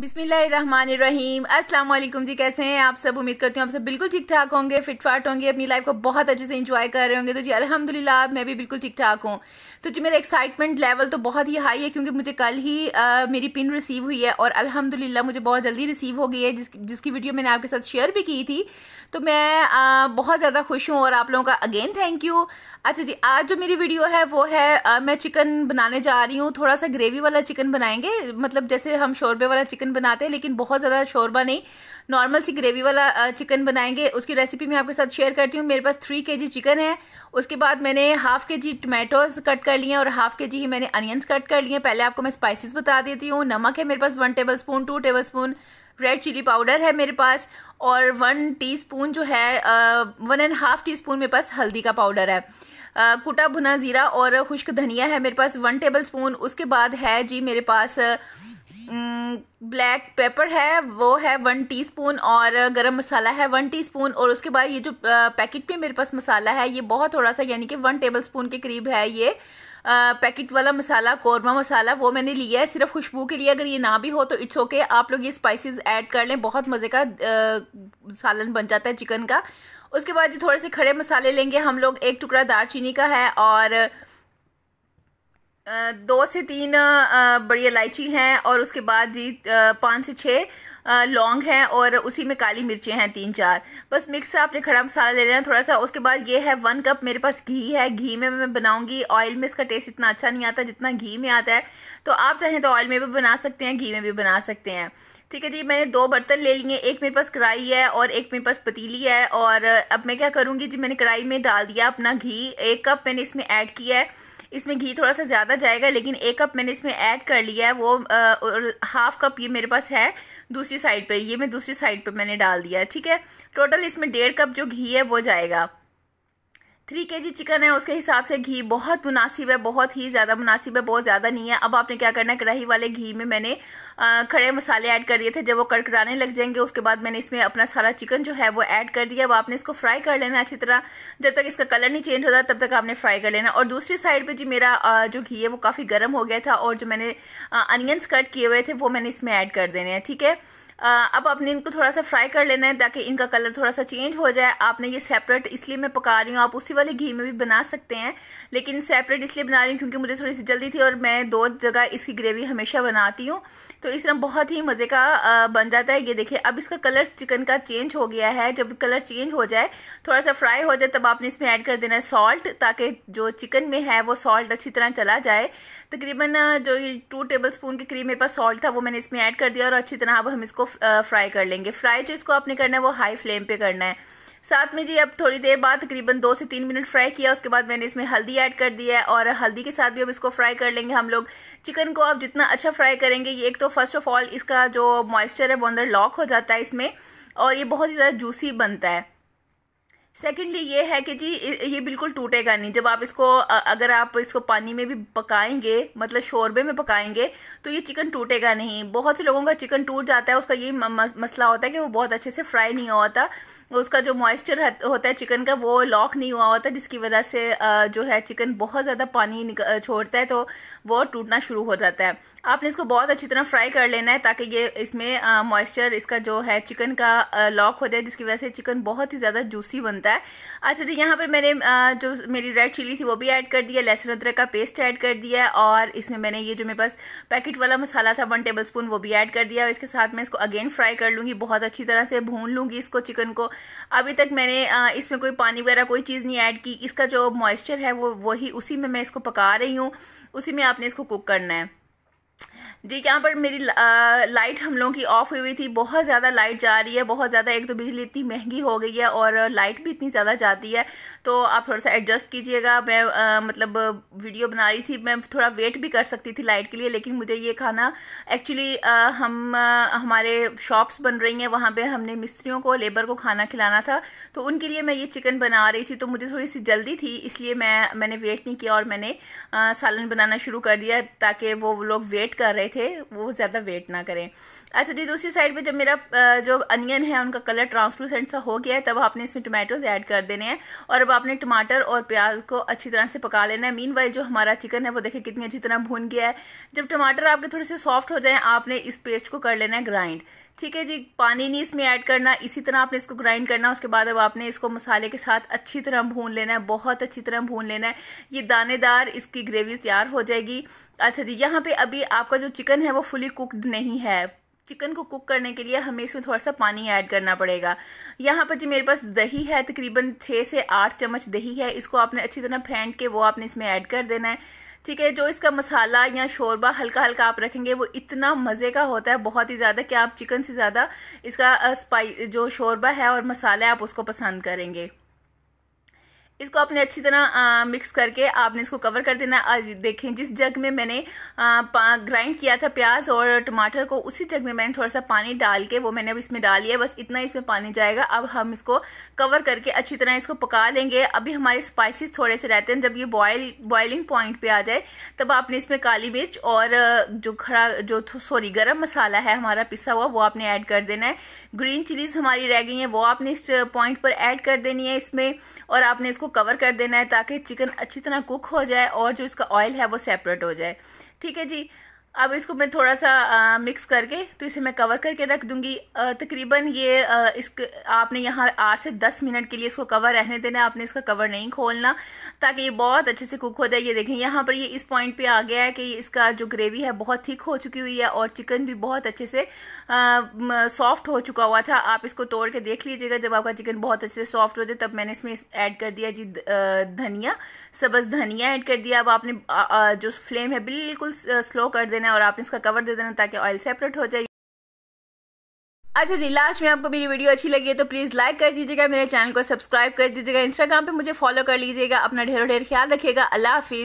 बिसमीम अस्सलाम वालेकुम जी कैसे हैं आप सब उम्मीद करती हूँ आप सब बिल्कुल ठीक ठाक होंगे फिटफाट होंगे अपनी लाइफ को बहुत अच्छे से इंजॉय कर रहे होंगे तो जी अल्हम्दुलिल्लाह मैं भी बिल्कुल ठीक ठाक हूँ तो जी मेरा एक्साइटमेंट लेवल तो बहुत ही हाई है क्योंकि मुझे कल ही आ, मेरी पिन रिसीव हुई है और अल्हम्दुलिल्लाह मुझे बहुत जल्दी रिसीव हो गई है जिस, जिसकी वीडियो मैंने आपके साथ शेयर भी की थी तो मैं आ, बहुत ज़्यादा खुश हूँ और आप लोगों का अगेन थैंक यू अच्छा जी आज जो मेरी वीडियो है वो है मैं चिकन बनाने जा रही हूँ थोड़ा सा ग्रेवी वाला चिकन बनाएंगे मतलब जैसे हम शोरबे वाला चिकन चिकन बनाते हैं लेकिन बहुत ज़्यादा शोरबा नहीं नॉर्मल सी ग्रेवी वाला चिकन बनाएंगे उसकी रेसिपी मैं आपके साथ शेयर करती हूँ मेरे पास थ्री के जी चिकन है उसके बाद मैंने हाफ़ के जी टमेटोज कट कर लिए और हाफ़ के जी ही मैंने अनियंस कट कर लिए पहले आपको मैं स्पाइसेस बता देती हूँ नमक है मेरे पास one tablespoon two tablespoon red chilli powder है मेरे पास और वन स्पून जो है one and half teaspoon मेरे पास हल्दी का पाउडर है कुटा भुना ज़ीरा और खुश्क धनिया है मेरे पास वन टेबल स्पून उसके बाद है जी मेरे पास ब्लैक पेपर है वो है वन टीस्पून और गरम मसाला है वन टीस्पून और उसके बाद ये जो पैकेट पे मेरे पास मसाला है ये बहुत थोड़ा सा यानी कि वन टेबल स्पून के करीब है ये पैकेट वाला मसाला कौरमा मसाला वो मैंने लिया है सिर्फ खुशबू के लिए अगर ये ना भी हो तो इट्स ओके आप लोग ये स्पाइसेस ऐड कर लें बहुत मज़े का सालन बन जाता है चिकन का उसके बाद ये थोड़े से खड़े मसाले लेंगे हम लोग एक टुकड़ा दारचीनी का है और दो से तीन बड़ी इलायची हैं और उसके बाद जी पाँच से छः लौंग हैं और उसी में काली मिर्चें हैं तीन चार बस मिक्स आपने खड़ा मसाला ले लेना थोड़ा सा उसके बाद ये है वन कप मेरे पास घी है घी में मैं बनाऊंगी ऑयल में इसका टेस्ट इतना अच्छा नहीं आता जितना घी में आता है तो आप चाहें तो ऑयल में भी बना सकते हैं घी में भी बना सकते हैं ठीक है जी मैंने दो बर्तन ले लिए एक मेरे पास कढ़ाई है और एक मेरे पास पतीली है और अब मैं क्या करूँगी जी मैंने कढ़ाई में डाल दिया अपना घी एक कप मैंने इसमें ऐड किया है इसमें घी थोड़ा सा ज़्यादा जाएगा लेकिन एक कप मैंने इसमें ऐड कर लिया है वो और हाफ़ कप ये मेरे पास है दूसरी साइड पे ये मैं दूसरी साइड पे मैंने डाल दिया है ठीक है टोटल इसमें डेढ़ कप जो घी है वो जाएगा थ्री के जी चिकन है उसके हिसाब से घी बहुत मुनासिब है बहुत ही ज़्यादा मुनासिब है बहुत ज़्यादा नहीं है अब आपने क्या करना है कढ़ाई वाले घी में मैंने खड़े मसाले ऐड कर दिए थे जब वो कड़कड़ाने लग जाएंगे उसके बाद मैंने इसमें अपना सारा चिकन जो है वो ऐड कर दिया अब आपने इसको फ्राई कर लेना अच्छी तरह जब तक इसका कलर नहीं चेंज होता तब तक आपने फ्राई कर लेना और दूसरी साइड पर जी मेरा जो घी है वो काफ़ी गर्म हो गया था और जो मैंने अनियंस कट किए हुए थे वो मैंने इसमें ऐड कर देने हैं ठीक है अब आपने इनको थोड़ा सा फ्राई कर लेना है ताकि इनका कलर थोड़ा सा चेंज हो जाए आपने ये सेपरेट इसलिए मैं पका रही हूँ आप उसी वाले घी में भी बना सकते हैं लेकिन सेपरेट इसलिए बना रही हूँ क्योंकि मुझे थोड़ी सी जल्दी थी और मैं दो जगह इसकी ग्रेवी हमेशा बनाती हूँ तो इस तरह बहुत ही मज़े का बन जाता है ये देखिए अब इसका कलर चिकन का चेंज हो गया है जब कलर चेंज हो जाए थोड़ा सा फ्राई हो जाए तब आपने इसमें ऐड कर देना है सॉल्ट ताकि जो चिकन में है वो सॉल्ट अच्छी तरह चला जाए तकरीबन जो टू टेबल स्पून के करीब मेरे पास सॉल्ट था वो मैंने इसमें ऐड कर दिया और अच्छी तरह अब हम इसको फ्राई कर लेंगे फ्राई जो इसको आपने करना है वो हाई फ्लेम पे करना है साथ में जी अब थोड़ी देर बाद तकरीबन दो से तीन मिनट फ्राई किया उसके बाद मैंने इसमें हल्दी ऐड कर दिया है और हल्दी के साथ भी अब इसको फ्राई कर लेंगे हम लोग चिकन को आप जितना अच्छा फ्राई करेंगे ये एक तो फर्स्ट ऑफ ऑल इसका जो मॉइस्चर है वो अंदर लॉक हो जाता है इसमें और ये बहुत ही ज़्यादा जूसी बनता है सेकेंडली ये है कि जी ये बिल्कुल टूटेगा नहीं जब आप इसको अगर आप इसको पानी में भी पकाएंगे मतलब शोरबे में पकाएंगे तो ये चिकन टूटेगा नहीं बहुत से लोगों का चिकन टूट जाता है उसका ये मसला होता है कि वो बहुत अच्छे से फ्राई नहीं हुआ होता उसका जो मॉइस्चर होता है चिकन का वो लॉक नहीं हुआ होता जिसकी वजह से जो है चिकन बहुत ज़्यादा पानी छोड़ता है तो वो टूटना शुरू हो जाता है आपने इसको बहुत अच्छी तरह फ्राई कर लेना है ताकि ये इसमें मॉइस्चर इसका जो है चिकन का लॉक हो जाए जिसकी वजह से चिकन बहुत ही ज़्यादा जूसी बनता है होता है अच्छा जी यहाँ पर मैंने जो मेरी रेड चिली थी वो भी ऐड कर दिया लहसुन अदरक का पेस्ट ऐड कर दिया और इसमें मैंने ये जो मेरे पास पैकेट वाला मसाला था वन टेबल स्पून वो भी ऐड कर दिया और इसके साथ मैं इसको अगेन फ्राई कर लूँगी बहुत अच्छी तरह से भून लूँगी इसको चिकन को अभी तक मैंने इसमें कोई पानी वगैरह कोई चीज़ नहीं ऐड की इसका जो मॉइस्चर है वो वही उसी में मैं इसको पका रही हूँ उसी में आपने इसको कुक करना है जी यहाँ पर मेरी लाइट हम लोगों की ऑफ़ हुई हुई थी बहुत ज़्यादा लाइट जा रही है बहुत ज़्यादा एक तो बिजली इतनी महंगी हो गई है और लाइट भी इतनी ज़्यादा जाती है तो आप थोड़ा सा एडजस्ट कीजिएगा मैं आ, मतलब वीडियो बना रही थी मैं थोड़ा वेट भी कर सकती थी लाइट के लिए लेकिन मुझे ये खाना एक्चुअली हम आ, हमारे शॉप्स बन रही हैं वहाँ पर हमने मिस्त्रियों को लेबर को खाना खिलाना था तो उनके लिए मैं ये चिकन बना रही थी तो मुझे थोड़ी सी जल्दी थी इसलिए मैं मैंने वेट नहीं किया और मैंने सालन बनाना शुरू कर दिया ताकि वो लोग वेट वेट कर रहे थे वो ज़्यादा वेट ना करें अच्छा जी दूसरी साइड पे जब मेरा जो अनियन है उनका कलर ट्रांसलूसेंट सा हो गया है तब आपने इसमें टमाटोज ऐड कर देने हैं और अब आपने टमाटर और प्याज को अच्छी तरह से पका लेना है मीन जो हमारा चिकन है वो देखें कितनी अच्छी तरह भून गया है जब टमाटर आपके थोड़े से सॉफ्ट हो जाए आपने इस पेस्ट को कर लेना है ग्राइंड ठीक है जी पानी नहीं इसमें ऐड करना इसी तरह आपने इसको ग्राइंड करना उसके बाद अब आपने इसको मसाले के साथ अच्छी तरह भून लेना है बहुत अच्छी तरह भून लेना है ये दानेदार इसकी ग्रेवी तैयार हो जाएगी अच्छा जी यहाँ पे अभी आपका जो चिकन है वो फुली कुकड नहीं है चिकन को कुक करने के लिए हमें इसमें थोड़ा सा पानी ऐड करना पड़ेगा यहाँ पर जी मेरे पास दही है तकरीबन छः से आठ चम्मच दही है इसको आपने अच्छी तरह फेंट के वो आपने इसमें ऐड कर देना है ठीक है जो इसका मसाला या शोरबा हल्का हल्का आप रखेंगे वो इतना मज़े का होता है बहुत ही ज़्यादा कि आप चिकन से ज़्यादा इसका स्पाइ जो शोरबा है और मसाला है आप उसको पसंद करेंगे इसको आपने अच्छी तरह आ, मिक्स करके आपने इसको कवर कर देना आज देखें जिस जग में मैंने ग्राइंड किया था प्याज और टमाटर को उसी जग में मैंने थोड़ा सा पानी डाल के वो मैंने अब इसमें डाल लिया बस इतना इसमें पानी जाएगा अब हम इसको कवर करके अच्छी तरह इसको पका लेंगे अभी हमारे स्पाइसेस थोड़े से रहते हैं जब ये बॉयल बॉयलिंग पॉइंट पर आ जाए तब आपने इसमें काली मिर्च और जो खड़ा जो सॉरी गर्म मसाला है हमारा पिसा हुआ वो आपने ऐड कर देना है ग्रीन चिलीज़ हमारी रह गई हैं वो आपने इस पॉइंट पर ऐड कर देनी है इसमें और आपने इसको इसको कवर कर देना है ताकि चिकन अच्छी तरह कुक हो जाए और जो इसका ऑयल है वो सेपरेट हो जाए ठीक है जी अब इसको मैं थोड़ा सा आ, मिक्स करके तो इसे मैं कवर करके रख दूंगी तकरीबन ये आ, इस आपने यहाँ आठ से दस मिनट के लिए इसको कवर रहने देना आपने इसका कवर नहीं खोलना ताकि ये बहुत अच्छे से कुक हो जाए ये देखें यहाँ पर ये इस पॉइंट पे आ गया है कि इसका जो ग्रेवी है बहुत थिक हो चुकी हुई है और चिकन भी बहुत अच्छे से सॉफ्ट हो चुका हुआ था आप इसको तोड़ के देख लीजिएगा जब आपका चिकन बहुत अच्छे से सॉफ्ट हो जाए तब मैंने इसमें ऐड कर दिया जी धनिया सबस धनिया ऐड कर दिया अब आपने जो फ्लेम है बिल्कुल स्लो कर देना है और आपने इसका कवर दे देना ताकि ऑयल सेपरेट हो जाए अच्छा जी लास्ट में आपको मेरी वीडियो अच्छी लगी है तो प्लीज़ लाइक कर दीजिएगा मेरे चैनल को सब्सक्राइब कर दीजिएगा इंस्टाग्राम पे मुझे फॉलो कर लीजिएगा अपना ढेरों ढेर ख्याल रखिएगा अल्लाह हाफिज़